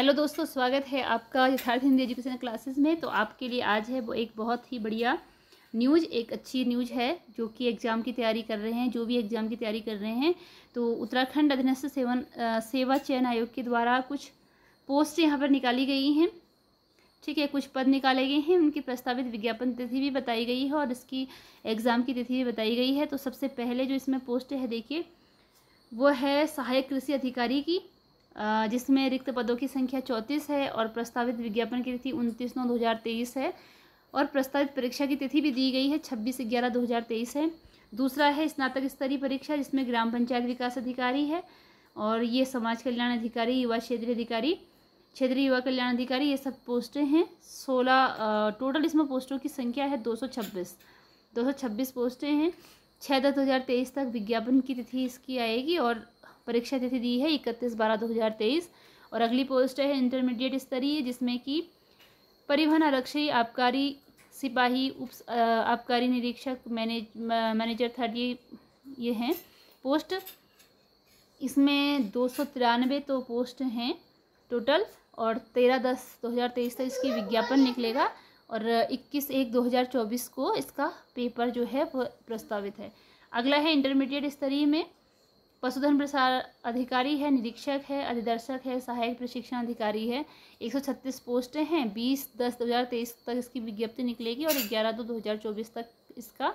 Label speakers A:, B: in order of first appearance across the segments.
A: hello दोस्तों स्वागत है आपका यथार्थ हिंदी एजुकेशन क्लासेस में तो आपके लिए आज है वो एक बहुत ही बढ़िया न्यूज़ एक अच्छी न्यूज़ है जो कि एग्ज़ाम की तैयारी कर रहे हैं जो भी एग्ज़ाम की तैयारी कर रहे हैं तो उत्तराखंड अधीनस्थ सेवन सेवा चयन आयोग के द्वारा कुछ पोस्ट यहाँ पर निकाली गई हैं ठीक है कुछ पद निकाले गए हैं उनकी प्रस्तावित विज्ञापन तिथि भी बताई गई है और इसकी एग्ज़ाम की तिथि भी बताई गई है तो सबसे पहले जो इसमें पोस्ट है देखिए वो है सहायक कृषि अधिकारी की जिसमें रिक्त पदों की संख्या चौंतीस है और प्रस्तावित विज्ञापन की तिथि उनतीस नौ दो हज़ार तेईस है और प्रस्तावित परीक्षा की तिथि भी दी गई है छब्बीस ग्यारह दो हज़ार तेईस है दूसरा है स्नातक स्तरीय परीक्षा जिसमें ग्राम पंचायत विकास अधिकारी है और ये समाज कल्याण अधिकारी युवा क्षेत्रीय अधिकारी क्षेत्रीय युवा कल्याण अधिकारी ये सब पोस्टें हैं सोलह टोटल इसमें पोस्टों की संख्या है दो सौ छब्बीस दो सौ छब्बीस पोस्टें हैं छः दस दो हज़ार तेईस तक विज्ञापन की तिथि इसकी आएगी और परीक्षा तिथि दी है इकतीस बारह दो हज़ार तेईस और अगली पोस्ट है इंटरमीडिएट स्तरीय जिसमें कि परिवहन आरक्षी आबकारी सिपाही उप आबकारी निरीक्षक मैनेज मैनेजर थर्ड ये ये हैं पोस्ट इसमें दो सौ तिरानवे तो पोस्ट हैं टोटल और तेरह दस दो हज़ार तेईस तक इसकी विज्ञापन निकलेगा और इक्कीस एक दो हज़ार चौबीस को इसका पेपर जो है प्रस्तावित है अगला है इंटरमीडिएट स्तरीय में पशुधन प्रसार अधिकारी है निरीक्षक है अधिदर्शक है सहायक प्रशिक्षण अधिकारी है 136 पोस्टें हैं 20 दस 2023 तक इसकी विज्ञप्ति निकलेगी और 11 दो 2024 तक इसका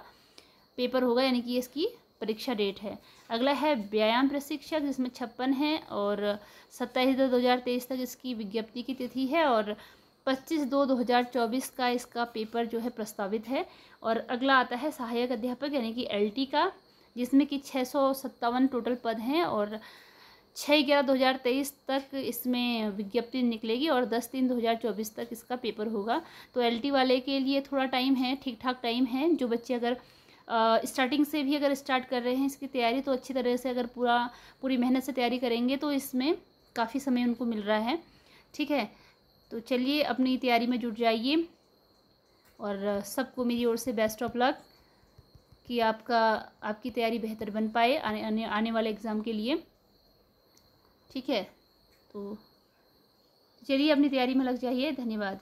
A: पेपर होगा यानी कि इसकी परीक्षा डेट है अगला है व्यायाम प्रशिक्षक जिसमें छप्पन है और सत्ताईस दो दो हज़ार तेईस तक इसकी विज्ञप्ति की तिथि है और पच्चीस दो दो हज़ार चौबीस का इसका पेपर जो है प्रस्तावित है और अगला आता है सहायक अध्यापक यानी कि एलटी का जिसमें कि छः सौ सत्तावन टोटल पद हैं और छः ग्यारह दो हज़ार तेईस तक इसमें विज्ञप्ति निकलेगी और दस तीन दो हज़ार चौबीस तक इसका पेपर होगा तो एलटी वाले के लिए थोड़ा टाइम है ठीक ठाक टाइम है जो बच्चे अगर स्टार्टिंग से भी अगर स्टार्ट कर रहे हैं इसकी तैयारी तो अच्छी तरह से अगर पूरा पूरी मेहनत से तैयारी करेंगे तो इसमें काफ़ी समय उनको मिल रहा है ठीक है तो चलिए अपनी तैयारी में जुट जाइए और सबको मेरी ओर से बेस्ट ऑफ लक कि आपका आपकी तैयारी बेहतर बन पाए आने आने, आने वाले एग्ज़ाम के लिए ठीक है तो चलिए अपनी तैयारी में लग जाइए धन्यवाद